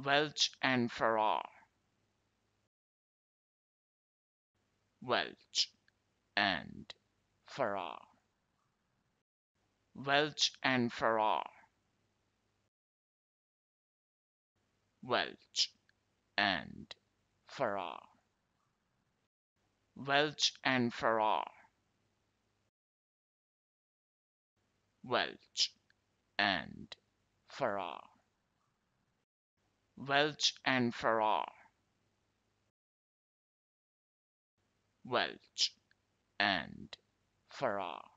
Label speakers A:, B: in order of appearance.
A: Welch and Farrar.
B: Welch and Farrar. Welch and Farrar. Welch and Farrar. Welch and Farrar. Welch and Farrar. Welch and Farrar. Welch and
A: Farrar.